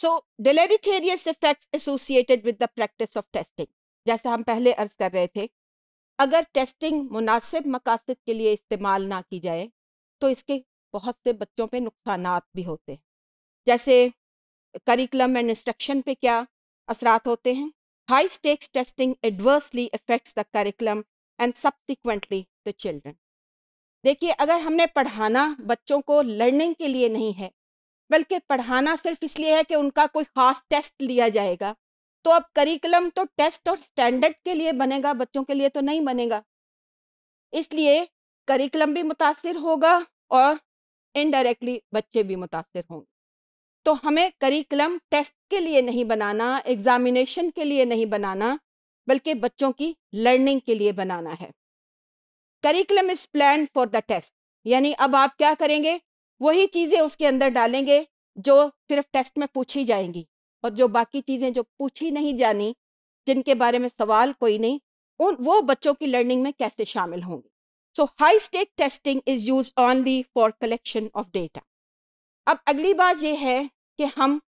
so deleterious effect associated with the practice of testing जैसा हम पहले अर्ज कर रहे थे अगर टेस्टिंग मुनासिब मकासद के लिए इस्तेमाल ना की जाए तो इसके बहुत से बच्चों पे नुकसान भी होते हैं जैसे करिकुलम एंड इंस्ट्रक्शन पे क्या असरात होते हैं high stakes testing adversely effects the curriculum and subsequently the children देखिए अगर हमने पढ़ाना बच्चों को लर्निंग के लिए नहीं है बल्कि पढ़ाना सिर्फ इसलिए है कि उनका कोई ख़ास टेस्ट लिया जाएगा तो अब करिकुलम तो टेस्ट और स्टैंडर्ड के लिए बनेगा बच्चों के लिए तो नहीं बनेगा इसलिए करिकुलम भी मुतासर होगा और इनडायरेक्टली बच्चे भी मुतासर होंगे तो हमें करिकुलम टेस्ट के लिए नहीं बनाना एग्जामिनेशन के लिए नहीं बनाना बल्कि बच्चों की लर्निंग के लिए बनाना है curriculum is plan for the test यानी अब आप क्या करेंगे वही चीज़ें उसके अंदर डालेंगे जो सिर्फ टेस्ट में पूछी जाएंगी और जो बाकी चीज़ें जो पूछी नहीं जानी जिनके बारे में सवाल कोई नहीं उन वो बच्चों की लर्निंग में कैसे शामिल होंगी so high stake testing is use only for collection of data अब अगली बात यह है कि हम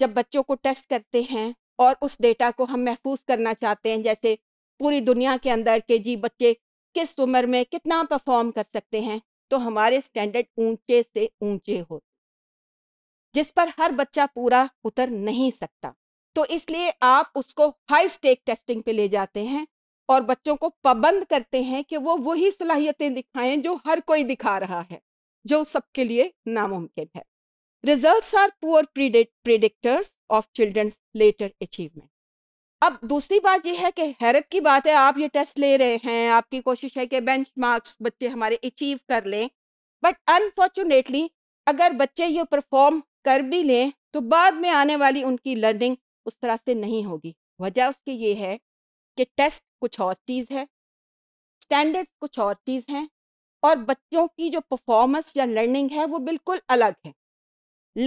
जब बच्चों को टेस्ट करते हैं और उस डेटा को हम महफूज करना चाहते हैं जैसे पूरी दुनिया के अंदर के जी बच्चे किस उम्र में कितना परफॉर्म कर सकते हैं तो हमारे स्टैंडर्ड ऊंचे से ऊंचे होते जिस पर हर बच्चा पूरा उतर नहीं सकता तो इसलिए आप उसको हाई स्टेक टेस्टिंग पे ले जाते हैं और बच्चों को पाबंद करते हैं कि वो वही सलाहियतें दिखाएं जो हर कोई दिखा रहा है जो सबके लिए नामुमकिन है results are poor predictors of children's later achievement अब दूसरी बात यह है कि हैरत की बात है आप ये टेस्ट ले रहे हैं आपकी कोशिश है कि बेंच मार्क्स बच्चे हमारे अचीव कर लें बट अनफॉर्चुनेटली अगर बच्चे ये परफॉर्म कर भी लें तो बाद में आने वाली उनकी लर्निंग उस तरह से नहीं होगी वजह उसकी ये है कि टेस्ट कुछ और चीज़ है स्टैंडर्ड कुछ और चीज़ हैं और बच्चों की जो परफॉर्मेंस या लर्निंग है वो बिल्कुल अलग है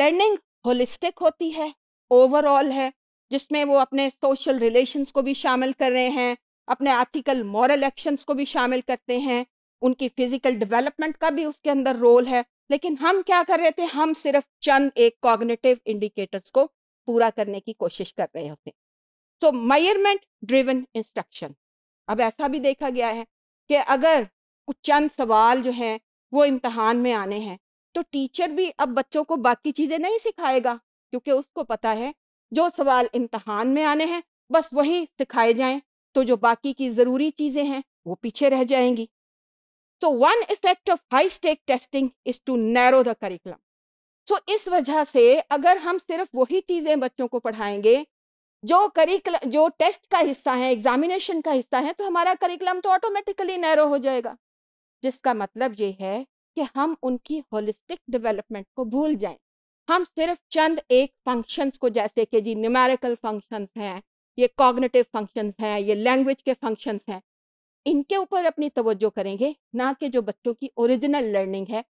लर्निंग होलिस्टिक होती है ओवरऑल है जिसमें वो अपने सोशल रिलेशंस को भी शामिल कर रहे हैं अपने आर्थिकल मॉरल एक्शंस को भी शामिल करते हैं उनकी फिजिकल डेवलपमेंट का भी उसके अंदर रोल है लेकिन हम क्या कर रहे थे हम सिर्फ चंद एक कॉग्नेटिव इंडिकेटर्स को पूरा करने की कोशिश कर रहे होते सो मयरमेंट ड्रिवन इंस्ट्रक्शन अब ऐसा भी देखा गया है कि अगर कुछ चंद सवाल जो हैं वो इम्तहान में आने हैं तो टीचर भी अब बच्चों को बाकी चीज़ें नहीं सिखाएगा क्योंकि उसको पता है जो सवाल इम्तहान में आने हैं बस वही सिखाए जाएं तो जो बाकी की ज़रूरी चीज़ें हैं वो पीछे रह जाएंगी so one effect of high stake testing is to narrow the curriculum so इस वजह से अगर हम सिर्फ वही चीज़ें बच्चों को पढ़ाएंगे जो करिकुल जो टेस्ट का हिस्सा है एग्जामिनेशन का हिस्सा है तो हमारा करिकुलम तो ऑटोमेटिकली नैरो हो जाएगा जिसका मतलब ये है कि हम उनकी होलिस्टिक डेवलपमेंट को भूल जाएं हम सिर्फ चंद एक फंक्शंस को जैसे कि जी न्यूमेरिकल फंक्शंस हैं ये कॉग्निटिव फंक्शंस हैं ये लैंग्वेज के फंक्शंस हैं इनके ऊपर अपनी तवज्जो करेंगे ना कि जो बच्चों की ओरिजिनल लर्निंग है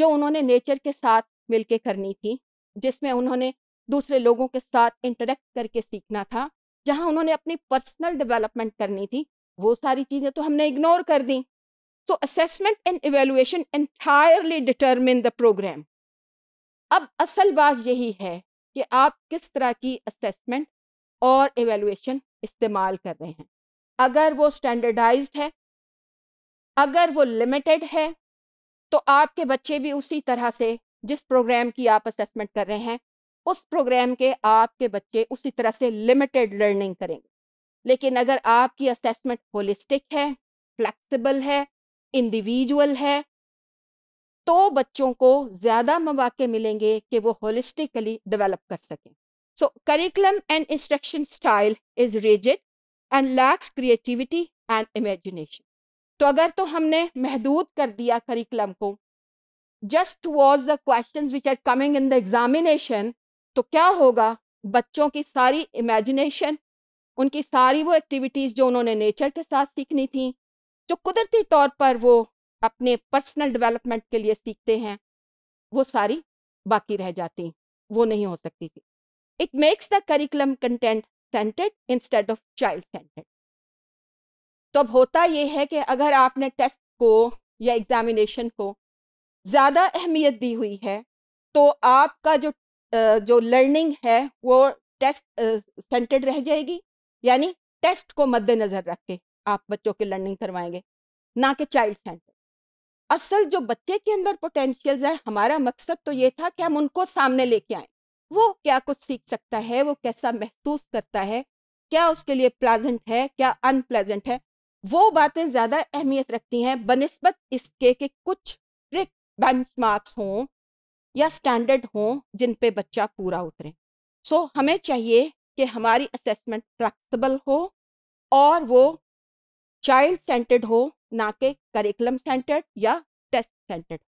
जो उन्होंने नेचर के साथ मिलके करनी थी जिसमें उन्होंने दूसरे लोगों के साथ इंटरेक्ट करके सीखना था जहां उन्होंने अपनी पर्सनल डेवलपमेंट करनी थी वो सारी चीज़ें तो हमने इग्नोर कर दी so assessment and evaluation entirely determine the program अब असल बात यही है कि आप किस तरह की असेसमेंट और एवेलुएशन इस्तेमाल कर रहे हैं अगर वो स्टैंडर्डाइज है अगर वो लिमिटेड है तो आपके बच्चे भी उसी तरह से जिस प्रोग्राम की आप असेसमेंट कर रहे हैं उस प्रोग्राम के आपके बच्चे उसी तरह से लिमिटेड लर्निंग करेंगे लेकिन अगर आपकी असेसमेंट होलिस्टिक है फ्लैक्सीबल है इंडिविजुअल है तो बच्चों को ज़्यादा मौाक़े मिलेंगे कि वो होलिस्टिकली डेवलप कर सकें so curriculum and instruction style is rigid and lacks creativity and imagination तो अगर तो हमने महदूद कर दिया करिकुलम को just was the question which are coming in the examination तो क्या होगा बच्चों की सारी इमेजिनेशन उनकी सारी वो एक्टिविटीज़ जो उन्होंने नेचर के साथ सीखनी थी जो कुदरती तौर पर वो अपने पर्सनल डेवलपमेंट के लिए सीखते हैं वो सारी बाकी रह जाती वो नहीं हो सकती थी it makes the curriculum content centred instead of child centred तो अब होता ये है कि अगर आपने टेस्ट को या एग्जामिनेशन को ज़्यादा अहमियत दी हुई है तो आपका जो जो लर्निंग है वो टेस्ट सेंटर्ड रह जाएगी यानी टेस्ट को मद्देनज़र रख के आप बच्चों के लर्निंग करवाएंगे ना कि चाइल्ड सेंटर असल जो बच्चे के अंदर पोटेंशियल्स है हमारा मकसद तो ये था कि हम उनको सामने लेके आए वो क्या कुछ सीख सकता है वो कैसा महसूस करता है क्या उसके लिए प्लेजेंट है क्या अनप्लेजेंट है वो बातें ज़्यादा अहमियत रखती हैं बनस्बत इसके कि कुछ ट्रिक बेंच मार्क्स हों या स्टैंडर्ड हों जिन पे बच्चा पूरा उतरे सो so, हमें चाहिए कि हमारी असेसमेंट फ्लैक्सीबल हो और वो चाइल्ड सेंटर्ड हो ना के करिकुलम सेंटर्ड या टेस्ट सेंटर्ड